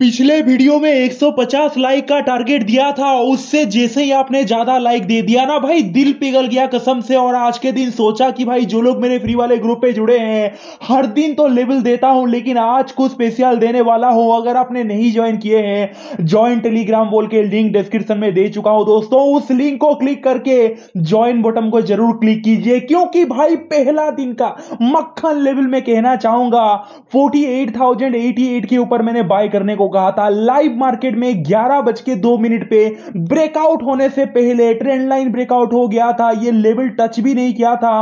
पिछले वीडियो में 150 लाइक का टारगेट दिया था उससे जैसे ही आपने ज्यादा लाइक दे दिया ना भाई दिल पिघल गया कसम से और आज के दिन सोचा कि भाई जो लोग मेरे फ्री वाले ग्रुप पे जुड़े हैं हर दिन तो लेवल देता हूं लेकिन आज कुछ स्पेशल देने वाला हूं अगर आपने नहीं ज्वाइन किए हैं ज्वाइन टेलीग्राम बोल के लिंक डिस्क्रिप्शन में दे चुका हूं दोस्तों उस लिंक को क्लिक करके ज्वाइन बटन को जरूर क्लिक कीजिए क्योंकि भाई पहला दिन का मक्खन लेवल में कहना चाहूंगा फोर्टी के ऊपर मैंने बाय करने को कहा था लाइव मार्केट में ग्यारह बज के दो मिनट पे ब्रेकआउट होने से पहले ट्रेंड लाइन ब्रेकआउट हो गया था ये लेवल टच भी नहीं किया था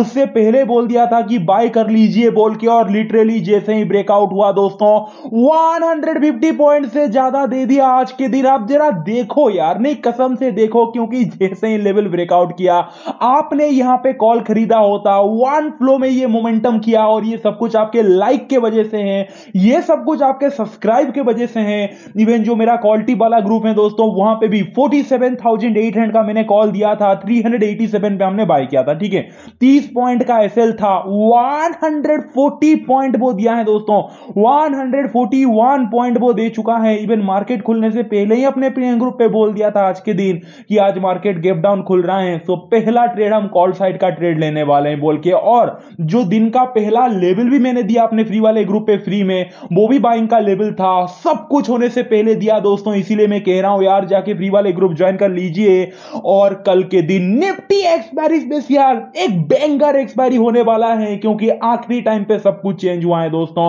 उससे पहले बोल दिया था कि बाय कर लीजिए बोल के और लिटरली जैसे ही ब्रेकआउट हुआ दोस्तों 150 पॉइंट से ज्यादा दे दिया आज के दिन आप जरा देखो यार नहीं कसम से देखो क्योंकि जैसे ही लेवल ब्रेकआउट किया आपने यहां पे कॉल खरीदा होता वन फ्लो में ये मोमेंटम किया और ये सब कुछ आपके लाइक के वजह से है ये सब कुछ आपके सब्सक्राइब के वजह से है इवन जो मेरा क्वालिटी वाला ग्रुप है दोस्तों वहां पे भी forty seven thousand eight hundred का मैंने कॉल दिया था थ्री हंड्रेड एटी सेवन पे हमने बाय किया था ठीक है तीस पॉइंट का एस एल था वन हंड्रेड फोर्टी पॉइंट वो दिया है दोस्तों one hundred forty one point वो दे चुका है इवन मार्केट खुलने से पहले ही अपने प्लेइंग ग्रुप पे बोल दिया था आज के दिन कि आज मार्केट गेप डाउन खुल रहा है सो पहला ट्रेड हम कॉल साइड का ट्रेड लेने वाले हैं बोल के और जो दिन का पहला लेवल भी मैंने दिया अपने फ्री वाले ग्रुप पे फ्री में वो भी बाइंग का लेवल था सब कुछ होने से पहले दिया दोस्तों इसीलिए मैं कह रहा हूं यार जाके फ्री वाले ग्रुप ज्वाइन कर लीजिए और कल के दिन निफ्टी एक्सपायरी स्पेस यार एक बैंगर एक्सपायरी होने वाला है क्योंकि आखिरी टाइम पे सब कुछ चेंज हुआ है दोस्तों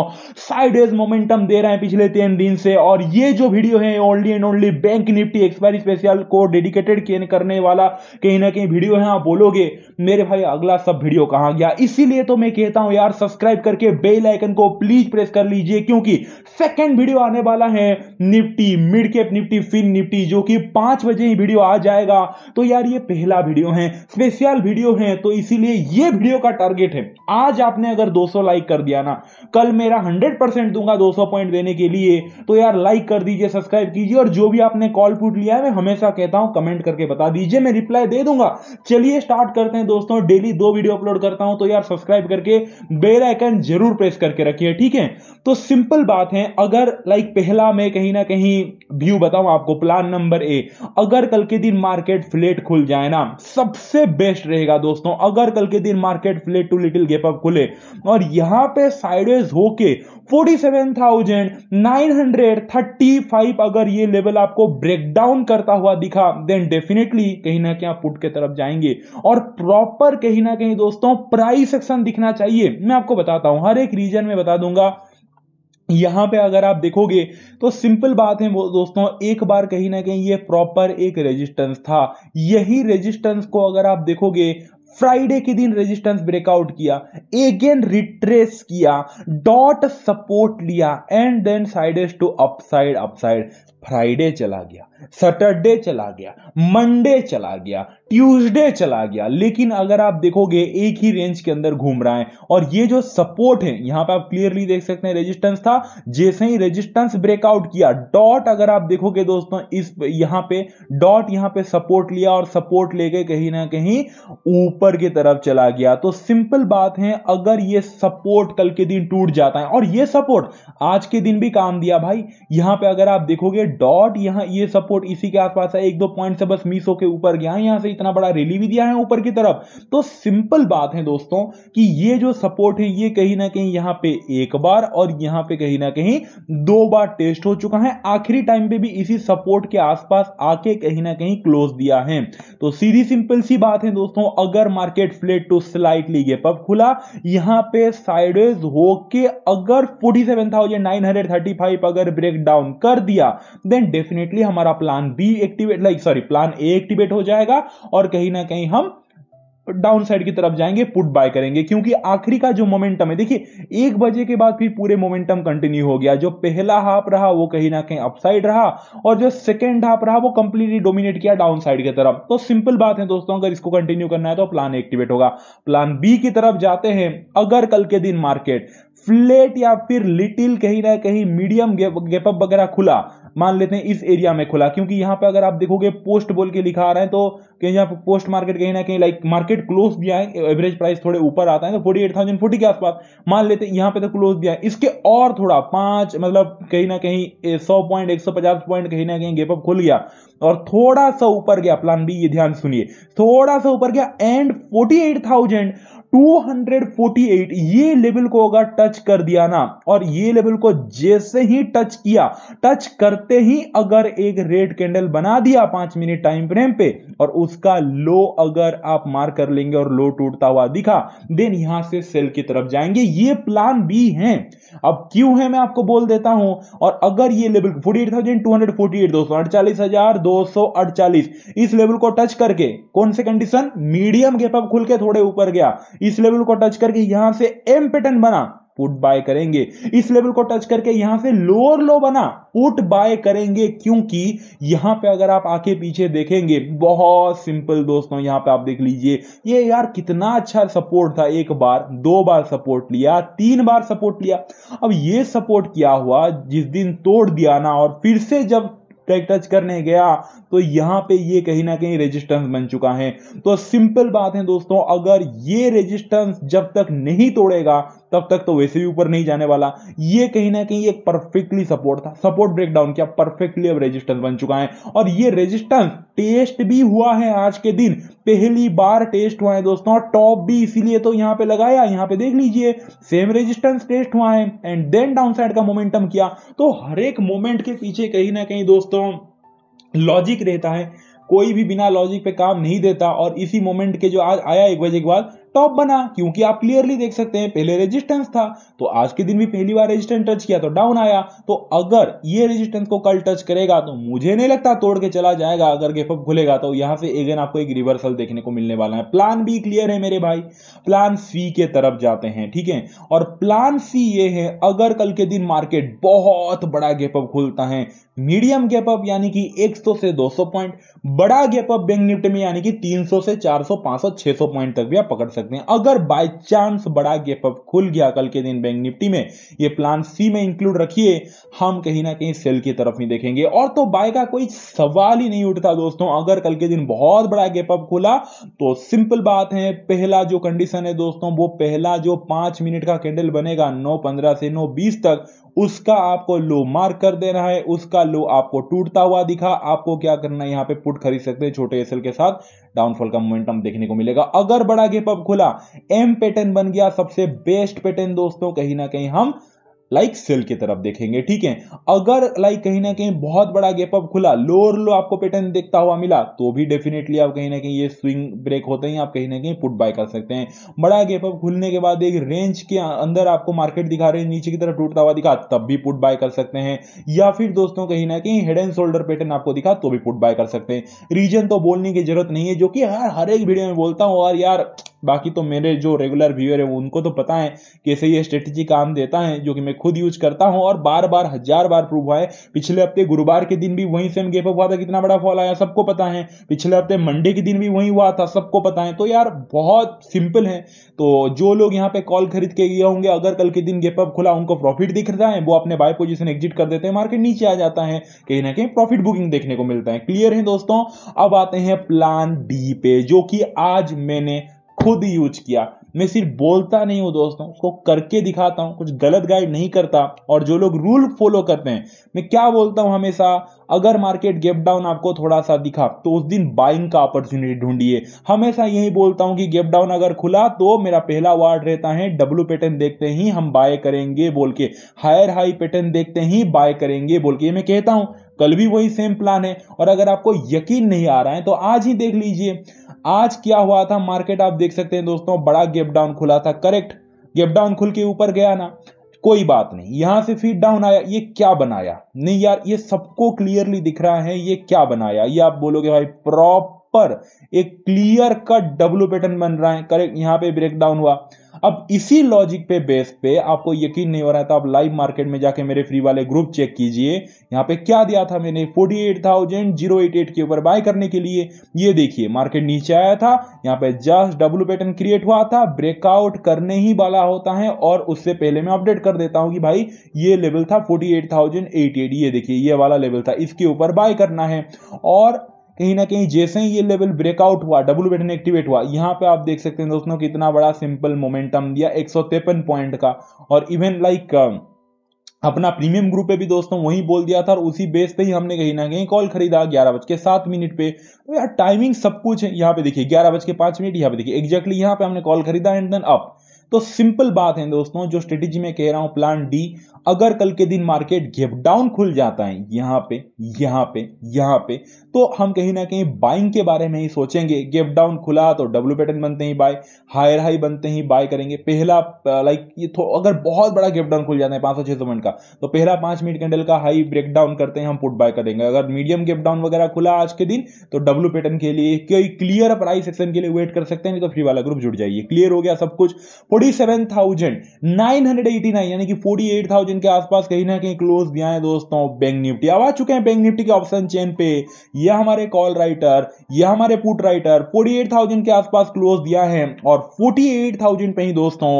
साइडेज मोमेंटम दे रहे हैं पिछले तीन दिन से और ये जो वीडियो है only and only bank Nifty expiry special को डेडिकेटेड करने वाला कहीं ना कहीं वीडियो है आप बोलोगे मेरे भाई अगला सब वीडियो कहा गया इसीलिए तो मैं कहता हूं यार सब्सक्राइब करके बेल आइकन को प्लीज प्रेस कर लीजिए क्योंकि सेकंड वीडियो आने वाला है Nifty mid cap Nifty fin Nifty जो कि पांच बजे ही वीडियो आ जाएगा तो यार ये पहला वीडियो है स्पेशल वीडियो है तो इसीलिए ये वीडियो का टारगेट है आज आपने अगर 200 लाइक कर दिया ना कल मेरा 100 परसेंट दूंगा 200 पॉइंट देने के लिए तो यार लाइक कर दीजिए सब्सक्राइब कीजिए और जो भी आपने कॉल फूट लिया है मैं हमेशा कहता हूं कमेंट करके बता दीजिए मैं रिप्लाई दे दूंगा चलिए स्टार्ट करते हैं दोस्तों डेली दो वीडियो अपलोड करता हूं तो यार सब्सक्राइब करके बेल आइकन जरूर प्रेस करके रखिए ठीक है तो सिंपल बात है अगर लाइक पहला मैं कहीं ना कहीं व्यू बताऊं आपको प्लान नंबर ए अगर कल के दिन मार्केट फ्लेट खुल जाए ना सबसे बेस्ट रहेगा दोस्तों अगर कल के दिन market flat to little gap up खुले और यहां पे साइडवेज होके 47,935 अगर ये लेवल आपको ब्रेकडाउन करता हुआ दिखा देन डेफिनेटली कहीं ना कहीं पुट के तरफ जाएंगे और प्रॉपर कहीं ना कहीं दोस्तों प्राइस एक्शन दिखना चाहिए मैं आपको बताता हूं हर एक रीजन में बता दूंगा यहां पे अगर आप देखोगे तो सिंपल बात है वो दोस्तों एक बार कहीं ना कहीं ये प्रॉपर एक रेजिस्टेंस था यही रेजिस्टेंस को अगर आप देखोगे फ्राइडे के दिन रेजिस्टेंस ब्रेकआउट किया एगेन रिट्रेस किया डॉट सपोर्ट लिया and then sideways to upside upside Friday चला गया सैटरडे चला गया मंडे चला गया ट्यूसडे चला गया लेकिन अगर आप देखोगे एक ही रेंज के अंदर घूम रहा है और ये जो सपोर्ट है यहां पे आप क्लियरली देख सकते हैं रेजिस्टेंस था जैसे ही रेजिस्टेंस ब्रेकआउट किया डॉट अगर आप देखोगे दोस्तों इस यहां पे डॉट यहां पे सपोर्ट लिया और सपोर्ट लेके कहीं ना कहीं ऊपर की तरफ चला गया तो सिंपल बात है अगर ये सपोर्ट कल के दिन टूट जाता है और ये सपोर्ट आज के दिन भी काम दिया भाई यहां पर अगर आप देखोगे डॉट यहाँ ये सपोर्ट इसी के आसपास है एक दो पॉइंट से बस मिस होकर ऊपर गया यहाँ से इतना बड़ा रैली भी दिया है ऊपर की तरफ तो सिंपल बात है दोस्तों कि ये जो सपोर्ट है ये कहीं ना कहीं यहाँ पे एक बार और यहाँ पे कहीं ना कहीं दो बार टेस्ट हो चुका है आखिरी टाइम पे भी इसी सपोर्ट के आसपास आके कहीं ना कहीं क्लोज दिया है तो सीधी सिंपल सी बात है दोस्तों अगर market flat to slightly gap up खुला यहां पे साइडवेज होके अगर 47,935 अगर ब्रेक डाउन कर दिया देन डेफिनेटली हमारा plan B activate like sorry plan A activate हो जाएगा और कहीं ना कहीं हम डाउन साइड की तरफ जाएंगे पुट बाय करेंगे क्योंकि आखिरी का जो मोमेंटम है देखिए एक बजे के बाद फिर पूरे मोमेंटम कंटिन्यू हो गया जो पहला हाफ रहा वो कहीं ना कहीं अपसाइड रहा और जो सेकेंड हाफ रहा वो कंप्लीटली डोमिनेट किया डाउन साइड की तरफ तो सिंपल बात है दोस्तों अगर इसको कंटिन्यू करना है तो प्लान एक्टिवेट होगा प्लान बी की तरफ जाते हैं अगर कल के दिन मार्केट फ्लेट या फिर लिटिल कहीं ना कहीं मीडियम गैपअप वगैरह खुला मान लेते हैं इस एरिया में खुला क्योंकि यहां पर अगर आप देखोगे पोस्ट बोल के लिखा आ रहे हैं तो कहीं यहाँ पर पोस्ट मार्केट कहीं ना कहीं लाइक मार्केट क्लोज भी आए एवरेज प्राइस थोड़े ऊपर आता है तो फोर्टी एट थाउजेंड फोर्टी के आसपास मान लेते हैं यहाँ पे तो क्लोज भी आए इसके और थोड़ा पांच मतलब कहीं ना कहीं सौ पॉइंट एक सौ पचास पॉइंट कहीं ना कहीं गेपअप खुल गया और थोड़ा सा ऊपर गया प्लान बी ये ध्यान सुनिए थोड़ा सा ऊपर गया एंड फोर्टी एट थाउजेंड 248 ये लेवल को अगर टच कर दिया ना और ये लेवल को जैसे ही टच किया टच करते ही अगर एक रेड कैंडल बना दिया पांच मिनट टाइम फ्रेम पे और उस उसका लो अगर आप मार कर लेंगे और लो टूटता हुआ दिखा देन यहां से सेल की तरफ जाएंगे ये प्लान भी है अब क्यों है मैं आपको बोल देता हूं और अगर ये level forty eight thousand two hundred forty eight दो सौ अड़चालीस हजार दो सौ अड़चालीस इस लेवल को टच करके कौन से कंडीशन मीडियम गैप अप खुल के थोड़े ऊपर गया इस लेवल को टच करके यहां से एम पैटर्न बना पुट बाय करेंगे इस लेवल को टच करके यहां से लोअर लो बना पुट बाय करेंगे क्योंकि यहां पे अगर आप आके पीछे देखेंगे बहुत सिंपल दोस्तों यहां पे आप देख लीजिए ये यार कितना अच्छा सपोर्ट था एक बार दो बार सपोर्ट लिया तीन बार सपोर्ट लिया अब ये सपोर्ट क्या हुआ जिस दिन तोड़ दिया ना और फिर से जब टच करने गया तो यहां पे ये कहीं ना कहीं रेजिस्टेंस बन चुका है तो सिंपल बात है दोस्तों अगर ये रेजिस्टेंस जब तक नहीं तोड़ेगा तब तक तो वैसे भी ऊपर नहीं जाने वाला ये कहीं ना कहीं एक परफेक्टली सपोर्ट था सपोर्ट ब्रेकडाउन किया परफेक्टली अब रेजिस्टेंस बन चुका है और ये रेजिस्टेंस टेस्ट भी हुआ है आज के दिन पहली बार टेस्ट हुआ है दोस्तों टॉप भी इसीलिए तो यहाँ पे लगाया यहाँ पे देख लीजिए सेम रेजिस्टेंस टेस्ट हुआ है एंड देन डाउनसाइड का मोमेंटम किया तो हर एक मोमेंट के पीछे कहीं ना कहीं दोस्तों लॉजिक रहता है कोई भी बिना लॉजिक पे काम नहीं देता और इसी मोमेंट के जो आज आया एक बजे के बाद टॉप बना क्योंकि आप क्लियरली देख सकते हैं पहले रेजिस्टेंस था तो आज के दिन भी पहली बार रेजिस्टेंस टच किया तो डाउन आया तो अगर ये रेजिस्टेंस को कल टच करेगा तो मुझे नहीं लगता तोड़ के चला जाएगा अगर गेप अप खुलेगा तो यहां से एगेन आपको एक रिवर्सल देखने को मिलने वाला है प्लान बी क्लियर है मेरे भाई प्लान सी के तरफ जाते हैं ठीक है और प्लान सी ये है अगर कल के दिन मार्केट बहुत बड़ा गेप अप खुलता है मीडियम गैप अप यानी कि 100 से 200 पॉइंट बड़ा गैप अप बैंक निफ्टी में यानी कि 300 से 400 500 600 पॉइंट तक भी आप पकड़ सकते सकते हैं अगर बाय चांस बड़ा गैप अप खुल गया कल के दिन बैंक निफ्टी में ये प्लान सी में इंक्लूड रखिए हम कहीं ना कहीं सेल की तरफ ही देखेंगे और तो बाय का कोई सवाल ही नहीं उठता दोस्तों अगर कल के दिन बहुत बड़ा गैप अप खुला तो सिंपल बात है पहला जो कंडीशन है दोस्तों वो पहला जो पांच मिनट का कैंडल बनेगा नौ पंद्रह से नौ बीस तक उसका आपको लो मार्क कर देना है उसका लो आपको टूटता हुआ दिखा आपको क्या करना है यहाँ पे पुट खरीद सकते हैं छोटे एसएल के साथ डाउनफॉल का मोमेंटम देखने को मिलेगा अगर बड़ा गेप अप खुला एम पैटर्न बन गया सबसे बेस्ट पैटर्न दोस्तों कहीं ना कहीं हम लाइक सेल की तरफ देखेंगे ठीक है अगर लाइक कहीं ना कहीं बहुत बड़ा गैप अप खुला लोअर लो आपको पैटर्न देखता हुआ मिला तो भी डेफिनेटली आप कहीं ना कहीं ये स्विंग ब्रेक होते हैं आप कहीं ना कहीं पुट बाय कर सकते हैं बड़ा गैप अप खुलने के बाद एक रेंज के अंदर आपको मार्केट दिखा रहे हैं नीचे की तरफ टूटता हुआ दिखा तब भी पुट बाय कर सकते हैं या फिर दोस्तों कहीं ना कहीं हेड एंड शोल्डर पैटर्न आपको दिखा तो भी पुट बाय कर सकते हैं रीजन तो बोलने की जरूरत नहीं है जो कि यार हर एक वीडियो में बोलता हूँ और यार बाकी तो मेरे जो रेगुलर व्यूअर है उनको तो पता है कैसे ये स्ट्रेटेजी काम देता है जो कि मैं खुद यूज करता हूं और बार बार हजार बार प्रूव हुआ है पिछले हफ्ते गुरुवार के दिन भी वही सेम गेप हुआ था कितना बड़ा फॉल आया सबको पता है पिछले हफ्ते मंडे के दिन भी वही हुआ था सबको पता है तो यार बहुत सिंपल है तो जो लोग यहाँ पे कॉल खरीद के गए होंगे अगर कल के दिन गेप अप खुला उनको प्रॉफिट दिख रहा है वो अपने बाय पोजिशन एग्जिट कर देते हैं मार्केट नीचे आ जाता है कहीं ना कहीं प्रॉफिट बुकिंग देखने को मिलता है क्लियर है दोस्तों अब आते हैं प्लान डी पे जो कि आज मैंने खुद यूज किया मैं सिर्फ बोलता नहीं हूं दोस्तों उसको करके दिखाता हूं कुछ गलत गाइड नहीं करता और जो लोग रूल फॉलो करते हैं मैं क्या बोलता हूं हमेशा अगर मार्केट गैप डाउन आपको थोड़ा सा दिखा तो उस दिन बाइंग का अपॉर्चुनिटी ढूंढिए हमेशा यही बोलता हूं कि गैप डाउन अगर खुला तो मेरा पहला वार्ड रहता है डब्लू पैटर्न देखते ही हम बाय करेंगे बोल के हायर हाई पैटर्न देखते ही बाय करेंगे बोल के मैं कहता हूं कल भी वही सेम प्लान है और अगर आपको यकीन नहीं आ रहा है तो आज ही देख लीजिए आज क्या हुआ था मार्केट आप देख सकते हैं दोस्तों बड़ा गेप डाउन खुला था करेक्ट गेप डाउन खुल के ऊपर गया ना कोई बात नहीं यहां से फिर डाउन आया ये क्या बनाया नहीं यार ये सबको क्लियरली दिख रहा है ये क्या बनाया ये आप बोलोगे भाई प्रॉपर एक क्लियर कट डब्लू पैटर्न बन रहा है करेक्ट यहां पे ब्रेक डाउन हुआ अब इसी लॉजिक पे बेस पे आपको यकीन नहीं हो रहा है तो आप लाइव मार्केट में जाके मेरे फ्री वाले ग्रुप चेक कीजिए यहां पे क्या दिया था मैंने फोर्टी एट थाउजेंड एट के ऊपर बाय करने के लिए ये देखिए मार्केट नीचे आया था यहां पे जस्ट डब्लू पैटर्न क्रिएट हुआ था ब्रेकआउट करने ही वाला होता है और उससे पहले मैं अपडेट कर देता हूं कि भाई ये लेवल था forty eight eight thousand eight ये देखिए ये वाला लेवल था इसके ऊपर बाय करना है और कहीं ना कहीं जैसे ही ये लेवल ब्रेकआउट हुआ डब्ल्यू बैटन एक्टिवेट हुआ यहाँ पे आप देख सकते हैं दोस्तों कि इतना बड़ा सिंपल मोमेंटम दिया एक पॉइंट का और इवन लाइक अपना प्रीमियम ग्रुप पे भी दोस्तों वही बोल दिया था और उसी बेस पे ही हमने कहीं ना कहीं कॉल खरीदा ग्यारह बज के सात मिनट पे तो यार टाइमिंग सब कुछ यहाँ पे देखिए ग्यारह बज के पांच मिनट यहाँ पे देखिए एग्जैक्टली यहाँ पे हमने कॉल खरीदा एंड देन अप तो सिंपल बात है दोस्तों जो स्ट्रेटेजी में कह रहा हूं प्लान डी अगर कल के दिन मार्केट गेप डाउन खुल जाता है यहां पे यहां पे यहां पे तो हम कहीं ना कहीं बाइंग के बारे में ही सोचेंगे गेप डाउन खुला तो डब्ल्यू पैटर्न बनते ही बाय हायर हाई बनते ही बाय करेंगे पहला लाइक uh, ये तो अगर बहुत बड़ा गेप डाउन खुल जाता है पांच सौ छह सौ मिनट का तो पहला पांच मिनट कैंडल का हाई ब्रेक डाउन करते हैं हम पुट बाय करेंगे अगर मीडियम गेप डाउन वगैरह खुला आज के दिन तो डब्ल्यू पैटर्न के लिए कई क्लियर प्राइस सेक्शन के लिए वेट कर सकते हैं नहीं तो फ्री वाला ग्रुप जुड़ जाइए क्लियर हो गया सब कुछ forty seven thousand nine hundred eighty nine यानी कि फोर्टी एट थाउजेंड के आसपास कहीं ना कहीं क्लोज दिया है दोस्तों बैंक निफ्टी अब आ चुके हैं बैंक निफ्टी के ऑप्शन चेन पे यह हमारे कॉल राइटर यह हमारे put writer forty eight thousand के आसपास क्लोज दिया है और फोर्टी एट थाउजेंड पे ही दोस्तों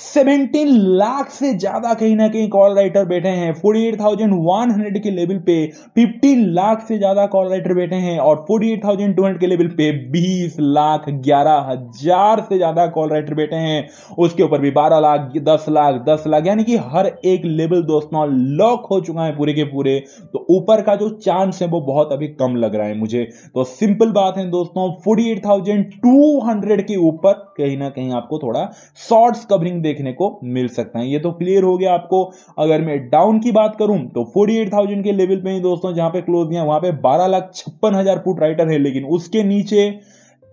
सेवेंटीन लाख से ज्यादा कहीं ना कहीं कॉल राइटर बैठे हैं forty eight thousand one hundred के लेवल पे फिफ्टीन लाख से ज्यादा कॉल राइटर बैठे हैं और forty eight thousand two hundred के लेवल पे बीस लाख ग्यारह हजार से ज्यादा कॉल राइटर बैठे हैं उसके ऊपर भी बारह लाख दस लाख दस लाख यानी कि हर एक लेवल दोस्तों लॉक हो चुका है पूरे के पूरे तो ऊपर का जो चांस है वो बहुत अभी कम लग रहा है मुझे तो सिंपल बात है दोस्तों forty eight thousand two hundred के ऊपर कहीं ना कहीं आपको थोड़ा शॉर्ट्स कवरिंग देखने को मिल सकता है ये तो क्लियर हो गया आपको अगर मैं डाउन की बात करूं तो 48,000 के लेवल पे ही दोस्तों जहां पे क्लोज दिया वहां पे बारह लाख छप्पन हजार फुट राइटर है लेकिन उसके नीचे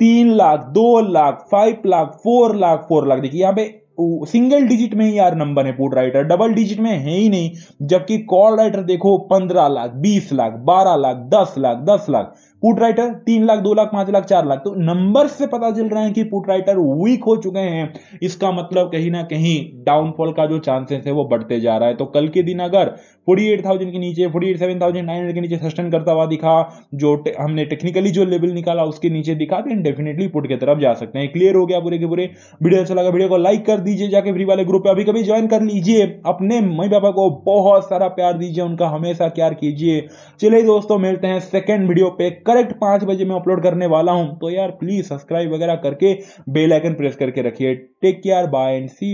तीन लाख दो lakh five lakh four lakh four lakh देखिए यहां पे सिंगल डिजिट में ही यार नंबर है पुट राइटर डबल डिजिट में है ही नहीं जबकि कॉल राइटर देखो पंद्रह लाख बीस लाख बारह लाख दस लाख दस लाख पुट राइटर तीन लाख दो लाख पांच लाख चार लाख तो नंबर से पता चल रहा है कि पुट राइटर वीक हो चुके हैं इसका मतलब कहीं ना कहीं डाउनफॉल का जो चांसेस है वो बढ़ते जा रहा है तो कल के दिन अगर फोर्टी एट थाउजेंड के नीचे forty eight seven thousand nine hundred के नीचे सस्टेन करता हुआ दिखा जो टे, हमने टेक्निकली जो लेवल निकाला उसके नीचे दिखा देन डेफिनेटली पुट की तरफ जा सकते हैं क्लियर हो गया पूरे के पूरे वीडियो अच्छा लगा वीडियो को लाइक कर दीजिए जाके फ्री वाले ग्रुप पे अभी कभी ज्वाइन कर लीजिए अपने मम्मी पापा को बहुत सारा प्यार दीजिए उनका हमेशा प्यार कीजिए चलिए दोस्तों मिलते हैं सेकेंड वीडियो पे करेक्ट पांच बजे मैं अपलोड करने वाला हूं तो यार प्लीज सब्सक्राइब वगैरह करके बेलाइकन प्रेस करके रखिए take care bye and C